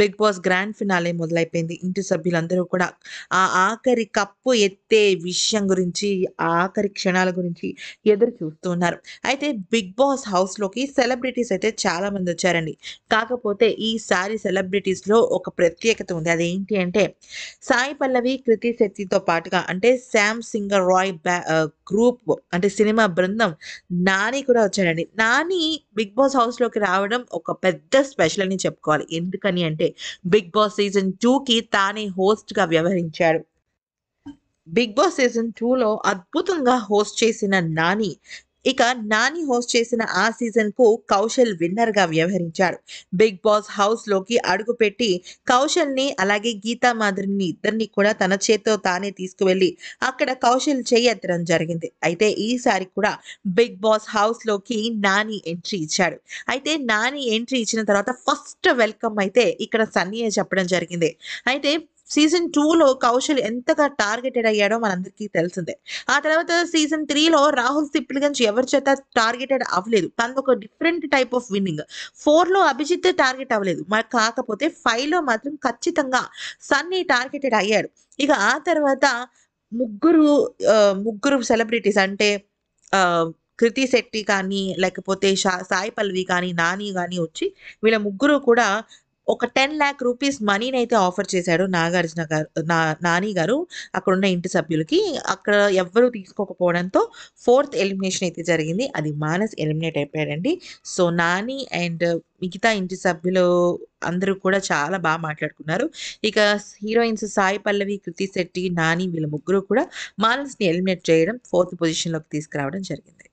big boss grand finale మొదలైపోయింది ఇంటి సభ్యులందరూ కూడా ఆ ఆఖరి కప్పు ఎత్తే విషయం గురించి ఆఖరి క్షణాల గురించి ఎదురు చూస్తున్నారు అయితే బిగ్ బాస్ హౌస్లోకి సెలబ్రిటీస్ అయితే చాలామంది వచ్చారండి కాకపోతే ఈసారి సెలబ్రిటీస్లో ఒక ప్రత్యేకత ఉంది అదేంటి అంటే సాయి పల్లవి కృతి శక్తితో పాటుగా అంటే శామ్ సింగర్ రాయ్ గ్రూప్ అంటే సినిమా బృందం నాని కూడా వచ్చారండి నాని బిగ్ బాస్ హౌస్లోకి రావడం ఒక పెద్ద స్పెషల్ అని చెప్పుకోవాలి ఎందుకంటే అని అంటే బిగ్ బాస్ సీజన్ టూకి తానే హోస్ట్గా వ్యవహరించాడు బిగ్ బాస్ సీజన్ టూలో అద్భుతంగా హోస్ట్ చేసిన నాని ఇక నాని హోస్ట్ చేసిన ఆ సీజన్ కు కౌశల్ విన్నర్ గా వ్యవహరించాడు బిగ్ బాస్ హౌస్ లోకి అడుగుపెట్టి కౌశల్ ని అలాగే గీతా మాధురిని ఇద్దరిని కూడా తన చేతితో తానే తీసుకువెళ్ళి అక్కడ కౌశల్ చేయెత్తడం జరిగింది అయితే ఈసారి కూడా బిగ్ బాస్ హౌస్ లోకి నాని ఎంట్రీ ఇచ్చాడు అయితే నాని ఎంట్రీ ఇచ్చిన తర్వాత ఫస్ట్ వెల్కమ్ అయితే ఇక్కడ సన్నీ చెప్పడం జరిగింది అయితే సీజన్ టూలో కౌశల్ ఎంతగా టార్గెటెడ్ అయ్యాడో మనందరికీ తెలిసిందే ఆ తర్వాత సీజన్ త్రీలో రాహుల్ సిప్పిల్ గంజ్ ఎవరి చేత టార్గెటెడ్ అవ్వలేదు తను ఒక డిఫరెంట్ టైప్ ఆఫ్ విన్నింగ్ ఫోర్లో అభిజిత్ టార్గెట్ అవ్వలేదు మరి కాకపోతే ఫైవ్లో మాత్రం ఖచ్చితంగా సన్నీ టార్గెటెడ్ అయ్యాడు ఇక ఆ తర్వాత ముగ్గురు ముగ్గురు సెలబ్రిటీస్ అంటే కృతి శెట్టి కానీ లేకపోతే సాయి పల్లవి కానీ నాని కానీ వచ్చి వీళ్ళ ముగ్గురు కూడా ఒక టెన్ ల్యాక్ రూపీస్ మనీని అయితే ఆఫర్ చేశాడు నాగార్జున గారు నా నాని గారు అక్కడున్న ఇంటి సభ్యులకి అక్కడ ఎవ్వరూ తీసుకోకపోవడంతో ఫోర్త్ ఎలిమినేషన్ అయితే జరిగింది అది మానస్ ఎలిమినేట్ అయిపోయాడండి సో నాని అండ్ మిగతా ఇంటి సభ్యులు అందరూ కూడా చాలా బాగా మాట్లాడుకున్నారు ఇక హీరోయిన్స్ సాయి పల్లవి కృతి శెట్టి నాని వీళ్ళ ముగ్గురు కూడా మానస్ని ఎలిమినేట్ చేయడం ఫోర్త్ పొజిషన్లోకి తీసుకురావడం జరిగింది